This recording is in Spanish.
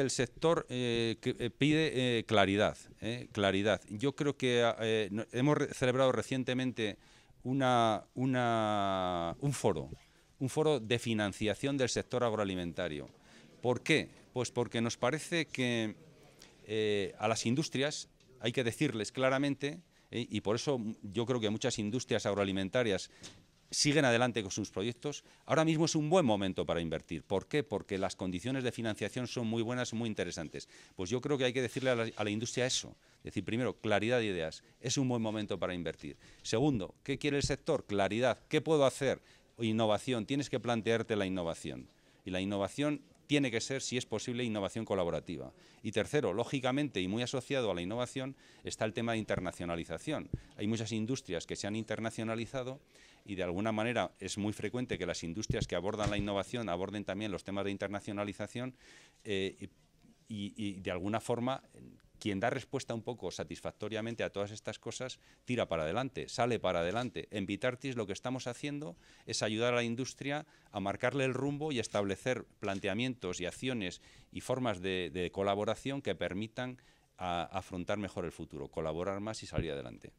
El sector eh, eh, pide eh, claridad, claridad. Yo creo que hemos celebrado recientemente un foro, un foro de financiación del sector agroalimentario. ¿Por qué? Pues porque nos parece que a las industrias hay que decirles claramente, y por eso yo creo que muchas industrias agroalimentarias siguen adelante con sus proyectos. Ahora mismo es un buen momento para invertir. ¿Por qué? Porque las condiciones de financiación son muy buenas, muy interesantes. Pues yo creo que hay que decirle a la, industria eso. Es decir, primero, claridad de ideas. Es un buen momento para invertir. Segundo, ¿qué quiere el sector? Claridad. ¿Qué puedo hacer? Innovación. Tienes que plantearte la innovación. Y la innovación tiene que ser, si es posible, innovación colaborativa. Y tercero, lógicamente y muy asociado a la innovación, está el tema de internacionalización. Hay muchas industrias que se han internacionalizado y de alguna manera es muy frecuente que las industrias que abordan la innovación aborden también los temas de internacionalización eh, y, y, de alguna forma quien da respuesta un poco satisfactoriamente a todas estas cosas, tira para adelante, sale para adelante. En Vitartis lo que estamos haciendo es ayudar a la industria a marcarle el rumbo y establecer planteamientos y acciones y formas de, colaboración que permitan afrontar mejor el futuro, colaborar más y salir adelante.